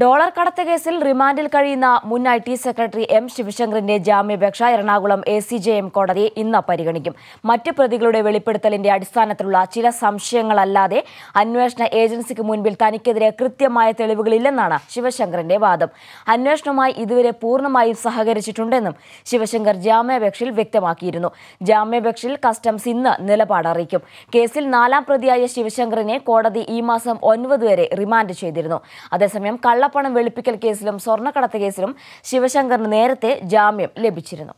dollar കടത്ത് കേസിൽ റിമാൻഡിൽ കഴിയുന്ന മുൻ ഐ ടി സെക്രട്ടറി എം ശിവശങ്കറിന്റെ ജാമ്യപേക്ഷ Ernakulam A C J M കോടതി ഇന്ന് പരിഗണിക്കും മറ്റ് പ്രതികളുടെ വെളിപ്പെടുത്തലിന്റെ അടിസ്ഥാനത്തിലുള്ള ചില സംശയങ്ങളല്ലാതെ അന്വേഷണ ഏജൻസിക്ക് മുൻപിൽ തനിക്കെതിരെ കൃത്യമായ തെളിവുകളില്ലെന്നാണ് ശിവശങ്കറിന്റെ വാദം അന്വേഷണവുമായി ഇതുവരെ പൂർണ്ണമായും സഹകരിച്ചിട്ടുണ്ടെന്നും ശിവശങ്കർ ജാമ്യാപേക്ഷയിൽ വ്യക്തമാക്കിയിരുന്നു ജാമ്യാപേക്ഷയിൽ കസ്റ്റംസ് ഇന്ന് നിലപാട് അറിയിക്കും കേസിൽ നാലാം പ്രതിയായ ശിവശങ്കറിനെ കോടതി ഈ മാസം ഒൻപത് വരെ റിമാൻഡ് ചെയ്തിരുന്നു അതേസമയം കള്ള കള്ളപ്പണം വെളുപ്പിക്കൽ കേസിലും സ്വർണ്ണക്കടത്ത് കേസിലും ശിവശങ്കറിന് നേരത്തെ ജാമ്യം ലഭിച്ചിരുന്നു